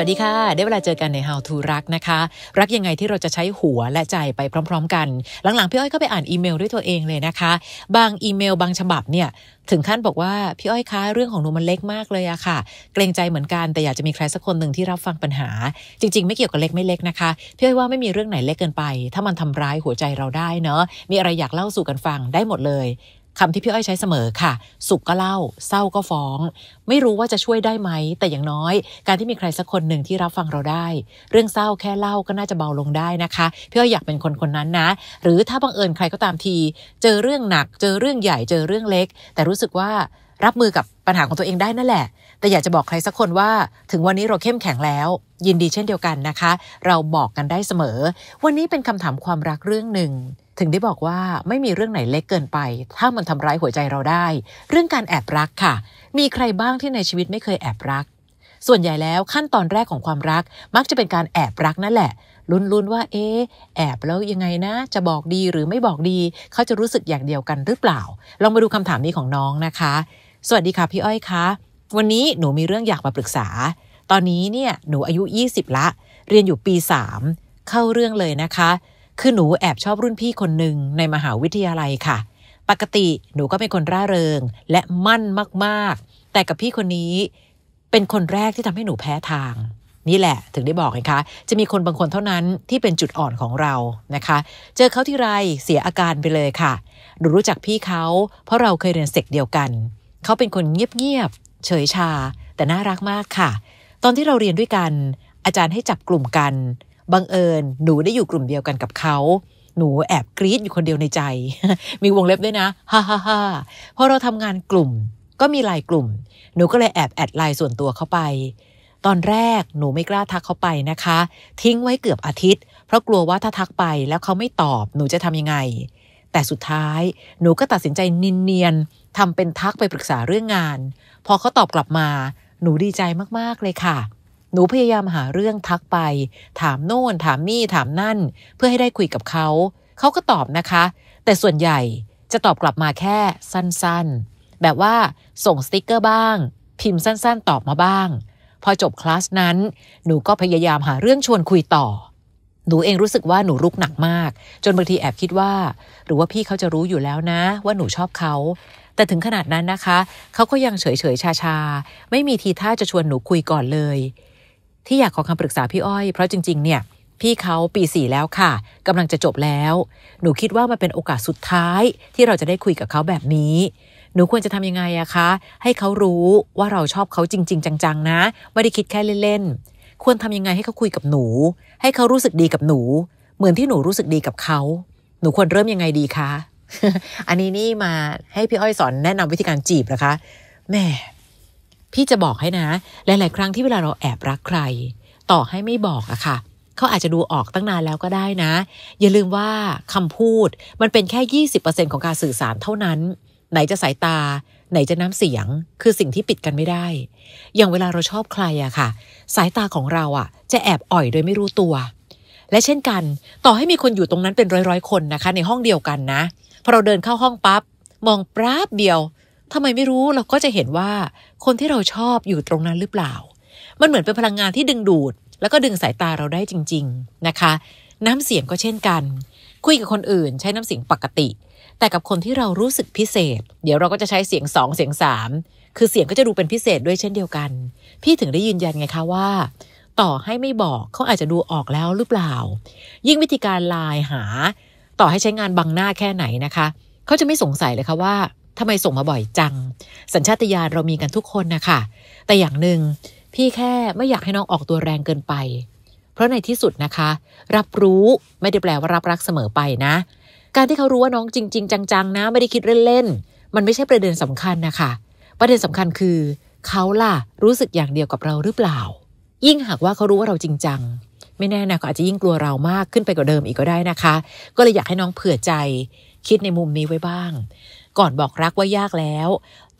วัสดีค่ะ ได้เวลาเจอกันใน How to รักนะคะ รักยังไงที่เราจะใช้หัวและใจไปพร้อม ๆ กันหลัง ๆ พี่อ้อยก็ไปอ่านอีเมลด้วยตัวเองเลยนะคะ บางอีเมลบางฉบับเนี่ย ถึงขั้นบอกว่า พี่อ้อยคะเรื่องของหนูมันเล็กมากเลยอะค่ะ เกรงใจเหมือนกันแต่อยากจะมีใครสักคนหนึ่งที่รับฟังปัญหา จริง ๆไม่เกี่ยวกับเล็กไม่เล็กนะคะพี่อ้อยว่าไม่มีเรื่องไหนเล็กเกินไป ถ้ามันทำร้ายหัวใจเราได้เนาะมีอะไรอยากเล่าสู่กันฟังได้หมดเลยคที่พี่อ้อยใช้เสมอค่ะ สุขก็เล่า เศร้าก็ฟ้อง ไม่รู้ว่าจะช่วยได้ไหม แต่อย่างน้อย การที่มีใครสักคนหนึ่งที่รับฟังเราได้ เรื่องเศร้าแค่เล่าก็น่าจะเบาลงได้นะคะ พี่อ้อยอยากเป็นคนคนนั้นนะ หรือถ้าบังเอิญใครก็ตามที เจอเรื่องหนัก เจอเรื่องใหญ่ เจอเรื่องเล็ก แต่รู้สึกว่ารับมือกับปัญหาของตัวเองได้นั่นแหละ แต่อยากจะบอกใครสักคนว่า ถึงวันนี้เราเข้มแข็งแล้ว ยินดีเช่นเดียวกันนะคะ เราบอกกันได้เสมอ วันนี้เป็นคำถามความรักเรื่องหนึ่งถึงได้บอกว่าไม่มีเรื่องไหนเล็กเกินไป ถ้ามันทำร้ายหัวใจเราได้ เรื่องการแอบรักค่ะ มีใครบ้างที่ในชีวิตไม่เคยแอบรัก ส่วนใหญ่แล้วขั้นตอนแรกของความรักมักจะเป็นการแอบรักนั่นแหละลุ้นๆว่าเอ๊แอบแล้วยังไงนะ จะบอกดีหรือไม่บอกดีเขาจะรู้สึกอย่างเดียวกันหรือเปล่า ลองมาดูคำถามนี้ของน้องนะคะ สวัสดีค่ะพี่อ้อยคะ วันนี้หนูมีเรื่องอยากมาปรึกษา ตอนนี้เนี่ยหนูอายุ 20 ละ เรียนอยู่ปี 3 เข้าเรื่องเลยนะคะคือหนูแอบชอบรุ่นพี่คนหนึ่งในมหาวิทยาลัยค่ะ ปกติหนูก็เป็นคนร่าเริงและมั่นมาก ๆ แต่กับพี่คนนี้เป็นคนแรกที่ทำให้หนูแพ้ทาง นี่แหละถึงได้บอกไงคะ จะมีคนบางคนเท่านั้นที่เป็นจุดอ่อนของเรานะคะ เจอเขาที่ไรเสียอาการไปเลยค่ะ หนูรู้จักพี่เขา เพราะเราเคยเรียนเสกเดียวกัน เขาเป็นคนเงียบๆเฉยชา แต่น่ารักมากค่ะ ตอนที่เราเรียนด้วยกัน อาจารย์ให้จับกลุ่มกันบังเอิญหนูได้อยู่กลุ่มเดียวกันกับเขาหนูแอบกรี๊ดอยู่คนเดียวในใจ มีวงเล็บด้วยนะฮ่าฮ่าฮ่าพอเราทำงานกลุ่ม ก็มีไลน์กลุ่ม หนูก็เลยแอบแอดไลน์ส่วนตัวเข้าไป ตอนแรกหนูไม่กล้าทักเขาไปนะคะ ทิ้งไว้เกือบอาทิตย์ เพราะกลัวว่าถ้าทักไป แล้วเขาไม่ตอบหนูจะทำยังไง แต่สุดท้าย หนูก็ตัดสินใจนินเนียนทำเป็นทักไปปรึกษาเรื่องงานพอเขาตอบกลับมาหนูดีใจมากๆเลยค่ะหนูพยายามหาเรื่องทักไป ถามโน่นถามนี่ ถามนั่น เพื่อให้ได้คุยกับเขา เขาก็ตอบนะคะ แต่ส่วนใหญ่จะตอบกลับมาแค่สั้นๆ แบบว่าส่งสติกเกอร์บ้าง พิมพ์สั้นๆตอบมาบ้าง พอจบคลาสนั้น หนูก็พยายามหาเรื่องชวนคุยต่อ หนูเองรู้สึกว่าหนูรุกหนักมาก จนบางทีแอบคิดว่า หรือว่าพี่เขาจะรู้อยู่แล้วนะว่าหนูชอบเขาแต่ถึงขนาดนั้นนะคะเขาก็ยังเฉยๆชาๆไม่มีทีท่าจะชวนหนูคุยก่อนเลยที่ อยาก ขอคำปรึกษาพี่อ้อยเพราะจริงๆ เนี่ย พี่เขาปีสี่แล้วค่ะกำลังจะจบแล้ว หนูคิดว่ามันเป็นโอกาสสุดท้ายที่เราจะได้คุยกับเขาแบบนี้ หนูควรจะทำยังไงอะคะ ให้เขารู้ว่าเราชอบเขาจริงๆ จังๆ นะไม่ได้คิดแค่เล่นๆ ควรทำยังไงให้เขาคุยกับหนู ให้เขารู้สึกดีกับหนู เหมือนที่หนูรู้สึกดีกับเขา หนูควรเริ่มยังไงดีคะอันนี้นี่มาให้พี่อ้อยสอนแนะนำวิธีการจีบนะคะแม่พี่จะบอกให้นะหลาย ๆ ครั้งที่เวลาเราแอบรักใคร ต่อให้ไม่บอกอะค่ะ เขาอาจจะดูออกตั้งนานแล้วก็ได้นะ อย่าลืมว่าคำพูดมันเป็นแค่ 20%ของการสื่อสารเท่านั้น ไหนจะสายตา ไหนจะน้ำเสียง คือสิ่งที่ปิดกันไม่ได้อย่างเวลาเราชอบใครอะค่ะ สายตาของเราอะจะแอบอ่อยโดยไม่รู้ตัว และเช่นกัน ต่อให้มีคนอยู่ตรงนั้นเป็นร้อยๆ คนนะคะ ในห้องเดียวกันนะพอเราเดินเข้าห้องปับ๊บมองปราบเดียวทำไมไม่รู้เราก็จะเห็นว่าคนที่เราชอบอยู่ตรงนั้นหรือเปล่า มันเหมือนเป็นพลังงานที่ดึงดูด แล้วก็ดึงสายตาเราได้จริง ๆ นะคะ น้ำเสียงก็เช่นกัน คุยกับคนอื่นใช้น้ำเสียงปกติ แต่กับคนที่เรารู้สึกพิเศษ เดี๋ยวเราก็จะใช้เสียงสองเสียงสามคือเสียงก็จะดูเป็นพิเศษด้วยเช่นเดียวกัน พี่ถึงได้ยืนยันไงคะว่า ต่อให้ไม่บอกเขาอาจจะดูออกแล้วหรือเปล่า ยิ่งวิธีการไลน์หา ต่อให้ใช้งานบังหน้าแค่ไหนนะคะเขาจะไม่สงสัยเลยค่ะว่าทำไมส่งมาบ่อยจัง สัญชาตญาณเรามีกันทุกคนนะคะ แต่อย่างหนึ่งพี่แค่ไม่อยากให้น้องออกตัวแรงเกินไป เพราะในที่สุดนะคะ รับรู้ไม่ได้แปลว่ารับรักเสมอไปนะ การที่เขารู้ว่าน้องจริงๆ จัง ๆ นะ ไม่ได้คิดเล่นๆ มันไม่ใช่ประเด็นสำคัญนะคะ ประเด็นสำคัญคือ เขาล่ะรู้สึกอย่างเดียวกับเราหรือเปล่า ยิ่งหากว่าเขารู้ว่าเราจริงจังไม่แน่นะเขาอาจจะยิ่งกลัวเรามากขึ้นไปกว่าเดิมอีกก็ได้นะคะ ก็เลยอยากให้น้องเผื่อใจ คิดในมุมนี้ไว้บ้างก่อนบอกรักว่ายากแล้ว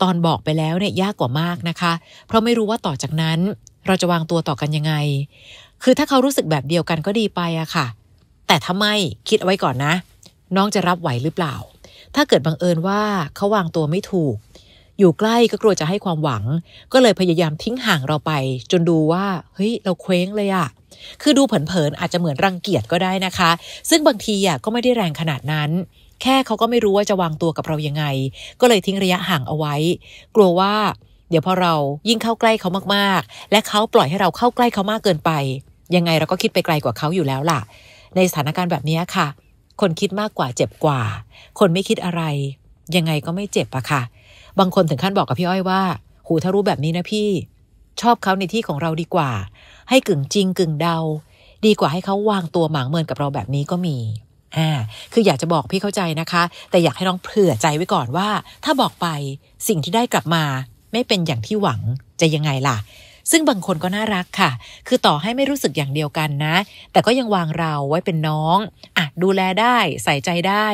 ตอนบอกไปแล้วเนี่ยยากกว่ามากนะคะ เพราะไม่รู้ว่าต่อจากนั้น เราจะวางตัวต่อกันยังไง คือถ้าเขารู้สึกแบบเดียวกันก็ดีไปอะค่ะ แต่ถ้าไม่คิดเอาไว้ก่อนนะ น้องจะรับไหวหรือเปล่า ถ้าเกิดบังเอิญว่าเขาวางตัวไม่ถูก อยู่ใกล้ก็กลัวจะให้ความหวัง ก็เลยพยายามทิ้งห่างเราไป จนดูว่าเฮ้ยเราเคว้งเลยอะคือดูเผินๆอาจจะเหมือนรังเกียจก็ได้นะคะ ซึ่งบางทีอะก็ไม่ได้แรงขนาดนั้นแค่เขาก็ไม่รู้ว่าจะวางตัวกับเรายังไง ก็เลยทิ้งระยะห่างเอาไว้ กลัวว่า เดี๋ยวพอเรายิ่งเข้าใกล้เขามากๆ และเขาปล่อยให้เราเข้าใกล้เขามากเกินไป ยังไงเราก็คิดไปไกลกว่าเขาอยู่แล้วล่ะในสถานการณ์แบบนี้ค่ะ คนคิดมากกว่าเจ็บกว่า คนไม่คิดอะไร ยังไงก็ไม่เจ็บอะค่ะ บางคนถึงขั้นบอกกับพี่อ้อยว่า หูถ้ารู้แบบนี้นะพี่ ชอบเขาในที่ของเราดีกว่า ให้กึ่งจริงกึ่งเดา ดีกว่าให้เขาวางตัวหมางเมินกับเราแบบนี้ก็มีอ่าคืออยากจะบอกพี่เข้าใจนะคะ แต่อยากให้น้องเผื่อใจไว้ก่อนว่า ถ้าบอกไปสิ่งที่ได้กลับมา ไม่เป็นอย่างที่หวังจะยังไงล่ะ ซึ่งบางคนก็น่ารักค่ะ คือต่อให้ไม่รู้สึกอย่างเดียวกันนะ แต่ก็ยังวางเราไว้เป็นน้องอ่ะดูแลได้ใส่ใจได้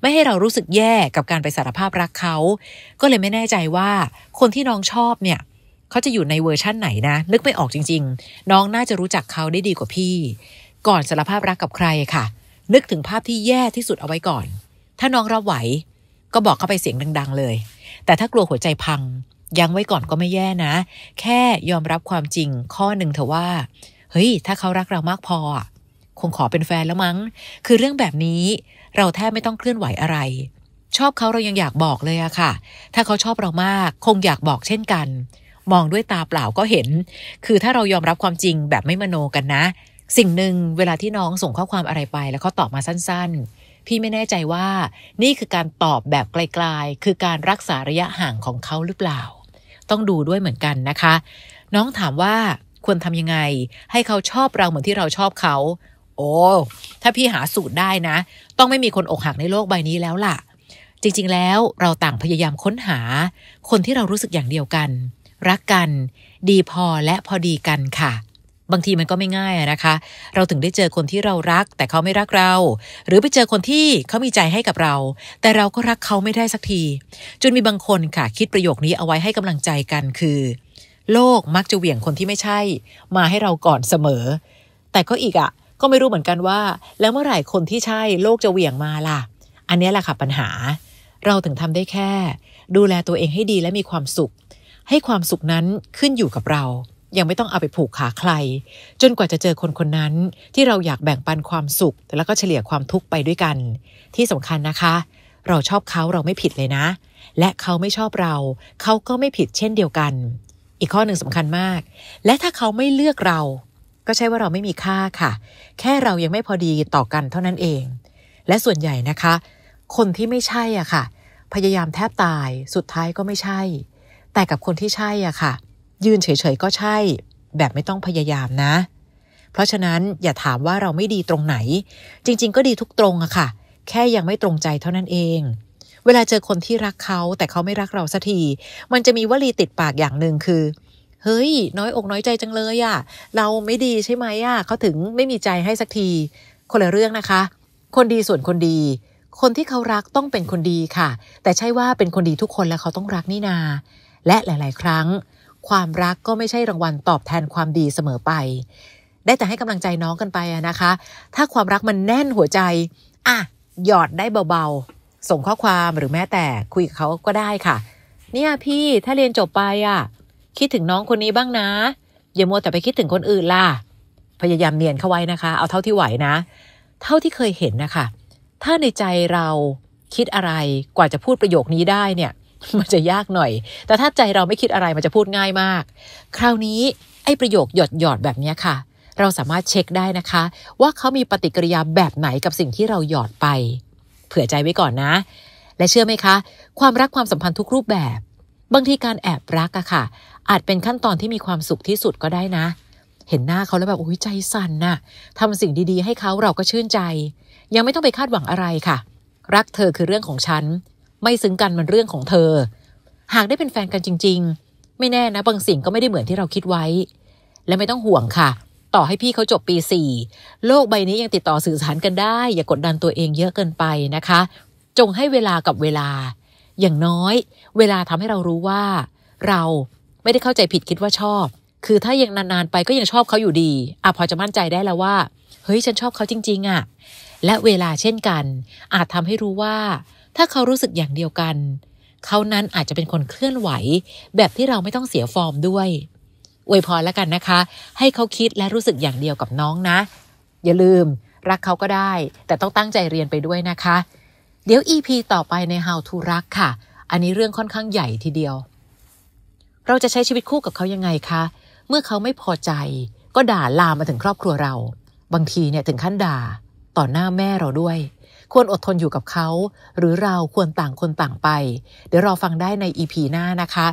ไม่ให้เรารู้สึกแย่กับการไปสารภาพรักเขา ก็เลยไม่แน่ใจว่า คนที่น้องชอบเนี่ยเขาจะอยู่ในเวอร์ชั่นไหนนะ นึกไม่ออกจริงๆ น้องน่าจะรู้จักเขาได้ดีกว่าพี่ ก่อนสารภาพรักกับใครค่ะนึกถึงภาพที่แย่ที่สุดเอาไว้ก่อน ถ้าน้องรับไหว ก็บอกเข้าไปเสียงดังๆเลย แต่ถ้ากลัวหัวใจพัง ยังไว้ก่อนก็ไม่แย่นะ แค่ยอมรับความจริง ข้อหนึ่งเถอะว่า เฮ้ย ถ้าเขารักเรามากพอ คงขอเป็นแฟนแล้วมั้ง คือเรื่องแบบนี้เราแทบไม่ต้องเคลื่อนไหวอะไร ชอบเขาเรายังอยากบอกเลยอะค่ะ ถ้าเขาชอบเรามากคงอยากบอกเช่นกัน มองด้วยตาเปล่าก็เห็น คือถ้าเรายอมรับความจริงแบบไม่มโนกันนะสิ่งหนึ่งเวลาที่น้องส่งข้อความอะไรไปแล้วเขาตอบมาสั้นๆ พี่ไม่แน่ใจว่า นี่คือการตอบแบบไกลๆ คือการรักษาระยะห่างของเขาหรือเปล่า ต้องดูด้วยเหมือนกันนะคะ น้องถามว่าควรทำยังไง ให้เขาชอบเราเหมือนที่เราชอบเขา โอ้ ถ้าพี่หาสูตรได้นะ ต้องไม่มีคนอกหักในโลกใบนี้แล้วล่ะ จริงๆ แล้วเราต่างพยายามค้นหา คนที่เรารู้สึกอย่างเดียวกัน รักกัน ดีพอและพอดีกันค่ะบางทีมันก็ไม่ง่ายนะคะ เราถึงได้เจอคนที่เรารักแต่เขาไม่รักเรา หรือไปเจอคนที่เขามีใจให้กับเรา แต่เราก็รักเขาไม่ได้สักที จนมีบางคนค่ะคิดประโยคนี้เอาไว้ให้กำลังใจกันคือ โลกมักจะเหวี่ยงคนที่ไม่ใช่มาให้เราก่อนเสมอ แต่ก็อีกอะ่ะก็ไม่รู้เหมือนกันว่า แล้วเมื่อไหร่คนที่ใช่โลกจะเหวี่ยงมาล่ะ อันนี้แหละค่ะ ปัญหา เราถึงทำได้แค่ ดูแลตัวเองให้ดีและมีความสุข ให้ความสุขนั้นขึ้นอยู่กับเรายังไม่ต้องเอาไปผูกขาใคร จนกว่าจะเจอคนคนนั้นที่เราอยากแบ่งปันความสุขแล้วก็เฉลี่ยความทุกข์ไปด้วยกัน ที่สำคัญนะคะ เราชอบเขาเราไม่ผิด เลยนะ และเขาไม่ชอบเรา เขาก็ไม่ผิดเช่นเดียวกัน อีกข้อหนึ่งสำคัญมาก และถ้าเขาไม่เลือกเรา ก็ใช่ว่าเราไม่มีค่าค่ะ แค่เรายังไม่พอดีต่อกันเท่านั้นเอง และส่วนใหญ่นะคะ คนที่ไม่ใช่อ่ะค่ะพยายามแทบตายสุดท้ายก็ไม่ใช่ แต่กับคนที่ใช่อ่ะค่ะยืนเฉย ๆ ก็ใช่ แบบไม่ต้องพยายามนะ เพราะฉะนั้นอย่าถามว่าเราไม่ดีตรงไหน จริง ๆ ก็ดีทุกตรงอะค่ะ แค่ยังไม่ตรงใจเท่านั้นเอง เวลาเจอคนที่รักเขาแต่เขาไม่รักเราสักที มันจะมีวลีติดปากอย่างหนึ่งคือ เฮ้ย น้อยอก น้อยใจจังเลยอะ เราไม่ดีใช่ไหมอะเขาถึงไม่มีใจให้สักที คนละเรื่องนะคะ คนดีส่วนคนดี คนที่เขารักต้องเป็นคนดีค่ะ แต่ใช่ว่าเป็นคนดีทุกคนแล้วเขาต้องรักนี่นา และหลาย ๆ ครั้งความรักก็ไม่ใช่รางวัลตอบแทนความดีเสมอไป ได้แต่ให้กำลังใจน้องกันไปนะคะ ถ้าความรักมันแน่นหัวใจ อ่ะ หยอดได้เบาๆ ส่งข้อความหรือแม้แต่คุยกับเขาก็ได้ค่ะ เนี่ยพี่ถ้าเรียนจบไปอ่ะคิดถึงน้องคนนี้บ้างนะ อย่ามัวแต่ไปคิดถึงคนอื่นล่ะ พยายามเนียนเข้าไว้นะคะ เอาเท่าที่ไหวนะ เท่าที่เคยเห็นนะคะ ถ้าในใจเราคิดอะไร กว่าจะพูดประโยคนี้ได้เนี่ยมันจะยากหน่อย แต่ถ้าใจเราไม่คิดอะไรมันจะพูดง่ายมาก คราวนี้ ไอ้ประโยคหยอดหยอดแบบนี้ค่ะ เราสามารถเช็คได้นะคะ ว่าเขามีปฏิกิริยาแบบไหนกับสิ่งที่เราหยอดไป เผื่อใจไว้ก่อนนะ และเชื่อไหมคะ ความรักความสัมพันธ์ทุกรูปแบบบางทีการแอบรักอะค่ะ อาจเป็นขั้นตอนที่มีความสุขที่สุดก็ได้นะ เห็นหน้าเขาแล้วแบบโอ้ยใจสั่นน่ะทำสิ่งดีๆให้เขาเราก็ชื่นใจ ยังไม่ต้องไปคาดหวังอะไรค่ะ รักเธอคือเรื่องของฉันไม่ซึ้งกันมันเรื่องของเธอ หากได้เป็นแฟนกันจริง ๆ ไม่แน่นะบางสิ่งก็ไม่ได้เหมือนที่เราคิดไว้ และไม่ต้องห่วงค่ะ ต่อให้พี่เขาจบปีสี่ โลกใบนี้ยังติดต่อสื่อสารกันได้ อย่ากกดดันตัวเองเยอะเกินไปนะคะ จงให้เวลากับเวลา อย่างน้อย เวลาทำให้เรารู้ว่า เราไม่ได้เข้าใจผิดคิดว่าชอบ คือถ้ายังนานๆไปก็ยังชอบเขาอยู่ดีอ่ะพอจะมั่นใจได้แล้วว่า เฮ้ยฉันชอบเขาจริง ๆอะ่ะ และเวลาเช่นกัน อาจทำให้รู้ว่าถ้าเขารู้สึกอย่างเดียวกัน เขานั้นอาจจะเป็นคนเคลื่อนไหว แบบที่เราไม่ต้องเสียฟอร์มด้วยอวยพรแล้วกันนะคะ ให้เขาคิดและรู้สึกอย่างเดียวกับน้องนะ อย่าลืมรักเขาก็ได้ แต่ต้องตั้งใจเรียนไปด้วยนะคะ เดี๋ยว EP ต่อไปใน How to รักค่ะ อันนี้เรื่องค่อนข้างใหญ่ทีเดียว เราจะใช้ชีวิตคู่กับเขายังไงคะ เมื่อเขาไม่พอใจ ก็ด่าลามมาถึงครอบครัวเรา บางทีเนี่ยถึงขั้นด่า ต่อหน้าแม่เราด้วยควรอดทนอยู่กับเขา หรือเราควรต่างคนต่างไป เดี๋ยวรอฟังได้ในอีพีหน้านะคะ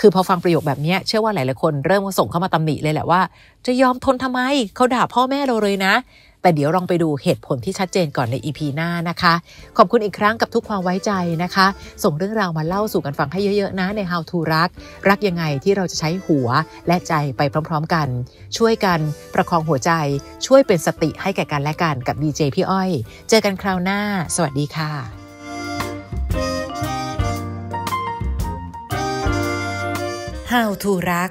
คือพอฟังประโยคแบบนี้เชื่อว่าหลายๆคน เริ่มส่งเข้ามาตำหนิเลยแหละว่า จะยอมทนทำไม เขาด่าพ่อแม่เราเลยนะแต่เดี๋ยวลองไปดูเหตุผลที่ชัดเจนก่อนในอีพีหน้านะคะ ขอบคุณอีกครั้งกับทุกความไว้ใจนะคะ ส่งเรื่องราวมาเล่าสู่กันฟังให้เยอะ ๆ นะใน How to รัก รักยังไงที่เราจะใช้หัวและใจไปพร้อม ๆ กัน ช่วยกันประคองหัวใจช่วยเป็นสติให้แก่กันและกันกับดีเจพี่อ้อย เจอกันคราวหน้า สวัสดีค่ะ how to รัก